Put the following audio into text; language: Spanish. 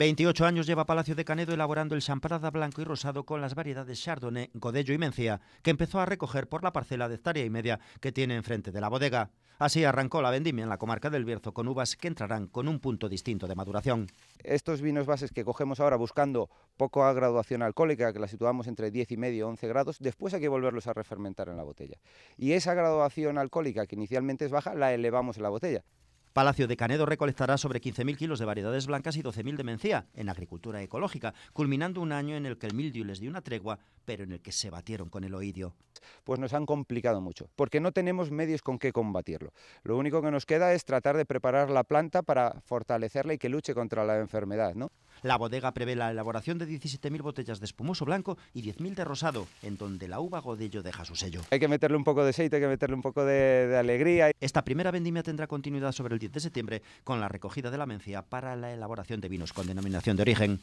28 años lleva Palacio de Canedo elaborando el champrada blanco y rosado con las variedades Chardonnay, Godello y Mencía, que empezó a recoger por la parcela de hectárea y media que tiene enfrente de la bodega. Así arrancó la vendimia en la comarca del Bierzo con uvas que entrarán con un punto distinto de maduración. Estos vinos bases que cogemos ahora buscando poco a graduación alcohólica, que la situamos entre 10 y medio, 11 grados, después hay que volverlos a refermentar en la botella. Y esa graduación alcohólica que inicialmente es baja la elevamos en la botella. Palacio de Canedo recolectará sobre 15.000 kilos de variedades blancas y 12.000 de mencía en agricultura ecológica, culminando un año en el que el mil les dio una tregua pero en el que se batieron con el oidio. Pues nos han complicado mucho, porque no tenemos medios con qué combatirlo. Lo único que nos queda es tratar de preparar la planta para fortalecerla y que luche contra la enfermedad, ¿no? La bodega prevé la elaboración de 17.000 botellas de espumoso blanco y 10.000 de rosado, en donde la uva godello deja su sello. Hay que meterle un poco de aceite, hay que meterle un poco de, de alegría. Esta primera vendimia tendrá continuidad sobre el 10 de septiembre con la recogida de la mencia para la elaboración de vinos con denominación de origen.